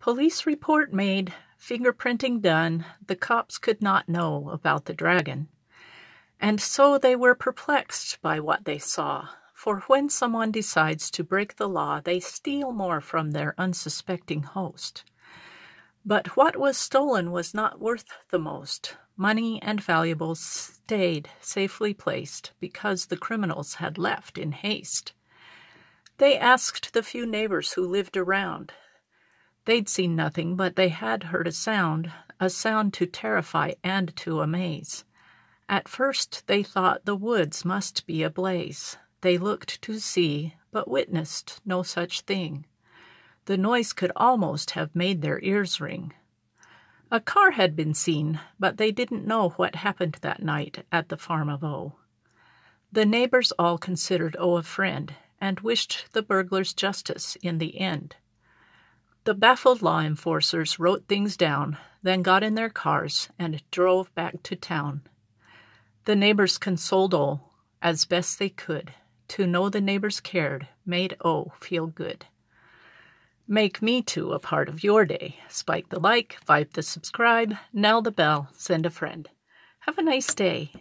Police report made, fingerprinting done, the cops could not know about the dragon. And so they were perplexed by what they saw, for when someone decides to break the law, they steal more from their unsuspecting host. But what was stolen was not worth the most. Money and valuables stayed safely placed because the criminals had left in haste. They asked the few neighbors who lived around. They'd seen nothing, but they had heard a sound, a sound to terrify and to amaze. At first they thought the woods must be ablaze. They looked to see, but witnessed no such thing. The noise could almost have made their ears ring. A car had been seen, but they didn't know what happened that night at the farm of O. The neighbors all considered O a friend and wished the burglars justice in the end. The baffled law enforcers wrote things down, then got in their cars and drove back to town. The neighbors consoled O as best they could. To know the neighbors cared made O feel good. Make me too a part of your day. Spike the like, vibe the subscribe, nail the bell, send a friend. Have a nice day.